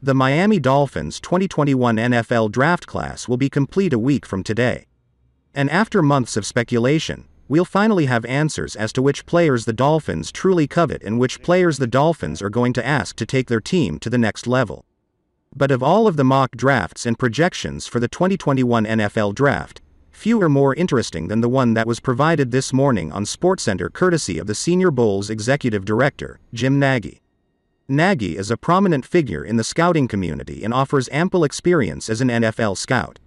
The Miami Dolphins 2021 NFL draft class will be complete a week from today. And after months of speculation, we'll finally have answers as to which players the Dolphins truly covet and which players the Dolphins are going to ask to take their team to the next level. But of all of the mock drafts and projections for the 2021 NFL draft, few are more interesting than the one that was provided this morning on SportsCenter courtesy of the Senior Bowl's executive director, Jim Nagy. Nagy is a prominent figure in the scouting community and offers ample experience as an NFL scout.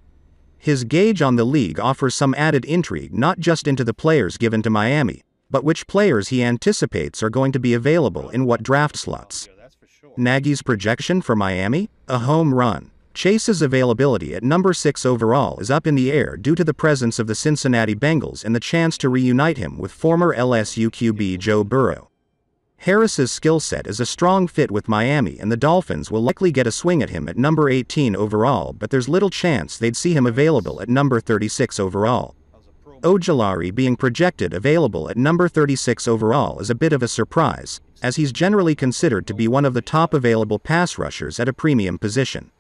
His gauge on the league offers some added intrigue not just into the players given to Miami, but which players he anticipates are going to be available in what draft slots. Nagy's projection for Miami? A home run. Chase's availability at number 6 overall is up in the air due to the presence of the Cincinnati Bengals and the chance to reunite him with former LSU QB Joe Burrow. Harris's skill set is a strong fit with Miami and the Dolphins will likely get a swing at him at number 18 overall but there's little chance they'd see him available at number 36 overall. Ojolari being projected available at number 36 overall is a bit of a surprise, as he's generally considered to be one of the top available pass rushers at a premium position.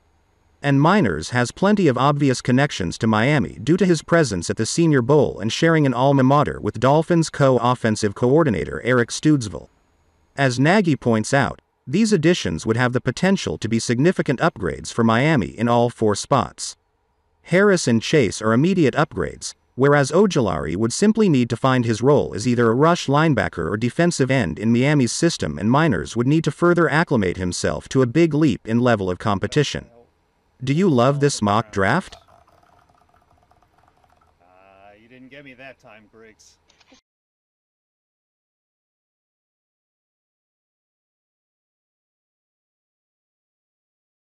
And Miners has plenty of obvious connections to Miami due to his presence at the Senior Bowl and sharing an alma mater with Dolphins co-offensive coordinator Eric Studesville. As Nagy points out, these additions would have the potential to be significant upgrades for Miami in all four spots. Harris and Chase are immediate upgrades, whereas Ojulari would simply need to find his role as either a rush linebacker or defensive end in Miami's system and Miners would need to further acclimate himself to a big leap in level of competition. Do you love this mock draft? Uh, you didn't get me that time, Briggs.